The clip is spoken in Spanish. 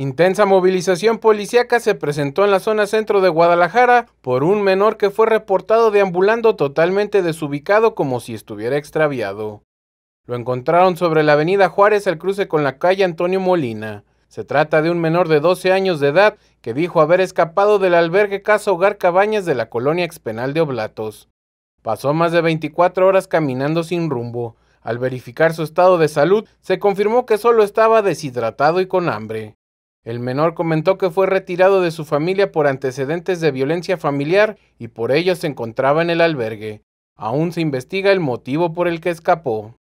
Intensa movilización policíaca se presentó en la zona centro de Guadalajara por un menor que fue reportado deambulando totalmente desubicado como si estuviera extraviado. Lo encontraron sobre la avenida Juárez al cruce con la calle Antonio Molina. Se trata de un menor de 12 años de edad que dijo haber escapado del albergue Casa Hogar Cabañas de la colonia expenal de Oblatos. Pasó más de 24 horas caminando sin rumbo. Al verificar su estado de salud, se confirmó que solo estaba deshidratado y con hambre. El menor comentó que fue retirado de su familia por antecedentes de violencia familiar y por ello se encontraba en el albergue. Aún se investiga el motivo por el que escapó.